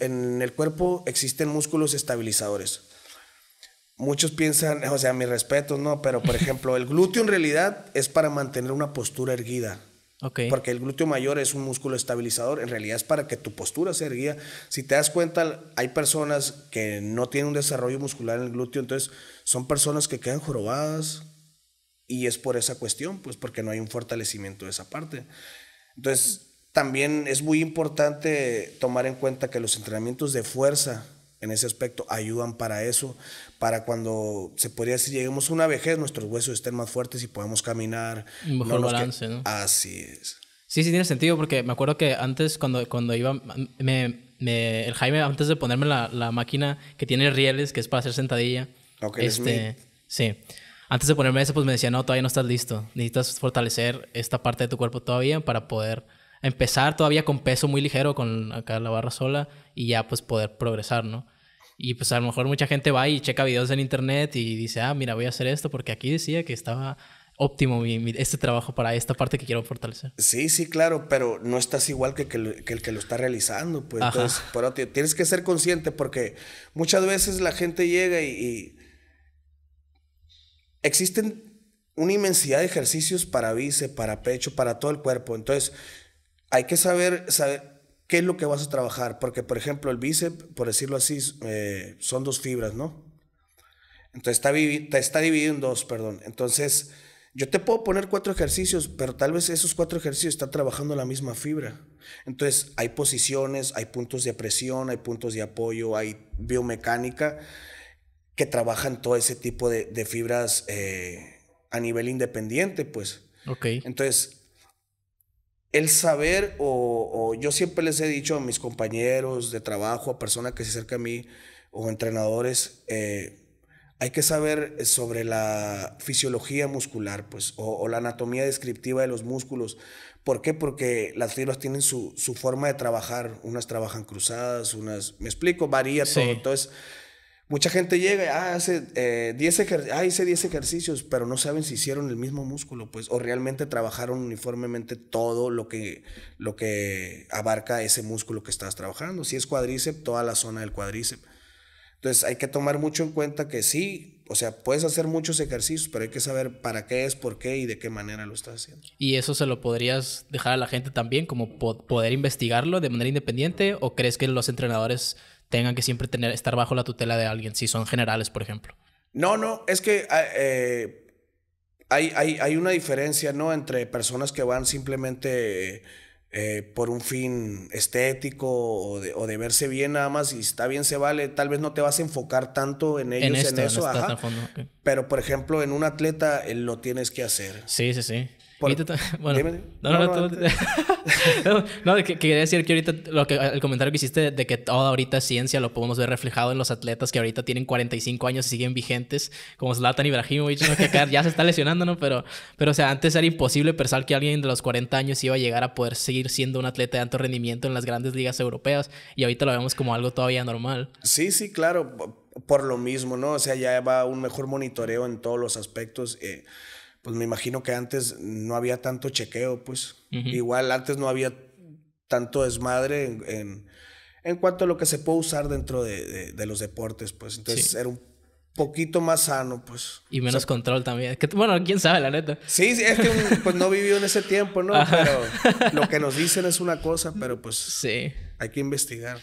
en el cuerpo existen músculos estabilizadores. Muchos piensan, o sea, mi respeto ¿no? Pero, por ejemplo, el glúteo en realidad es para mantener una postura erguida. Okay. Porque el glúteo mayor es un músculo estabilizador, en realidad es para que tu postura sea erguida Si te das cuenta, hay personas que no tienen un desarrollo muscular en el glúteo, entonces son personas que quedan jorobadas y es por esa cuestión, pues porque no hay un fortalecimiento de esa parte. Entonces, también es muy importante tomar en cuenta que los entrenamientos de fuerza en ese aspecto ayudan para eso, para cuando se podría decir lleguemos a una vejez, nuestros huesos estén más fuertes y podamos caminar. Un mejor balance, ¿no? Así es. Sí, sí, tiene sentido, porque me acuerdo que antes, cuando, cuando iba, me, el Jaime, antes de ponerme la, máquina que tiene rieles, que es para hacer sentadilla, este, sí, antes de ponerme eso, pues me decía, no, todavía no estás listo, necesitas fortalecer esta parte de tu cuerpo todavía para poder empezar todavía con peso muy ligero, con acá la barra sola, y ya pues poder progresar, ¿no? Y pues a lo mejor mucha gente va y checa videos en internet y dice, ah, mira, voy a hacer esto porque aquí decía que estaba óptimo este trabajo para esta parte que quiero fortalecer. Sí, sí, claro, pero no estás igual que, el que lo está realizando, pues. Entonces, pero tienes que ser consciente porque muchas veces la gente llega y, y existen una inmensidad de ejercicios para bíceps, para pecho, para todo el cuerpo. Entonces, hay que saber, saber qué es lo que vas a trabajar, porque por ejemplo el bíceps, por decirlo así, eh, son dos fibras, ¿no? Entonces está, está dividido en dos, perdón. Entonces, yo te puedo poner cuatro ejercicios, pero tal vez esos cuatro ejercicios están trabajando la misma fibra. Entonces, hay posiciones, hay puntos de presión, hay puntos de apoyo, hay biomecánica que trabajan todo ese tipo de, fibras eh, a nivel independiente, pues. Ok. Entonces, el saber, o, yo siempre les he dicho a mis compañeros de trabajo, a personas que se acercan a mí, o entrenadores, eh, hay que saber sobre la fisiología muscular, pues, o, la anatomía descriptiva de los músculos. ¿Por qué? Porque las fibras tienen su, su forma de trabajar. Unas trabajan cruzadas, unas, me explico, varía todo. Entonces, Mucha gente llega y ah, hace, eh, ah, hice 10 ejercicios, pero no saben si hicieron el mismo músculo, pues, o realmente trabajaron uniformemente todo lo que, lo que abarca ese músculo que estás trabajando. Si es cuádriceps, toda la zona del cuádriceps. Entonces, hay que tomar mucho en cuenta que sí, o sea, puedes hacer muchos ejercicios, pero hay que saber para qué es, por qué y de qué manera lo estás haciendo. ¿Y eso se lo podrías dejar a la gente también, como poder investigarlo de manera independiente? ¿O crees que los entrenadores tengan que siempre tener, estar bajo la tutela de alguien, si son generales, por ejemplo. No, no, es que ah, eh, hay, hay, una diferencia, ¿no? Entre personas que van simplemente eh, por un fin estético o de, verse bien nada más, y está bien se vale, tal vez no te vas a enfocar tanto en ellos, en, este, eso, este, Pero, por ejemplo, en un atleta lo tienes que hacer. Sí, sí, sí. bueno, no, no, no, que, quería decir que ahorita lo que, el comentario que hiciste de que toda ahorita ciencia lo podemos ver reflejado en los atletas que ahorita tienen 45 años y siguen vigentes, como Zlatan Ibrahimovic, que ya se está lesionando, ¿no? Pero, pero, o sea, antes era imposible pensar que alguien de los 40 años iba a llegar a poder seguir siendo un atleta de alto rendimiento en las grandes ligas europeas y ahorita lo vemos como algo todavía normal. Sí, sí, claro, por lo mismo, ¿no? O sea, ya va un mejor monitoreo en todos los aspectos. Eh, pues me imagino que antes no había tanto chequeo, pues. Igual antes no había tanto desmadre en, cuanto a lo que se puede usar dentro de, los deportes, pues. Entonces era un poquito más sano, pues. Y menos control también. bueno, quién sabe, la neta. Sí, es que no pues no vivió en ese tiempo, ¿no? Pero lo que nos dicen es una cosa, pero pues sí. hay que investigar.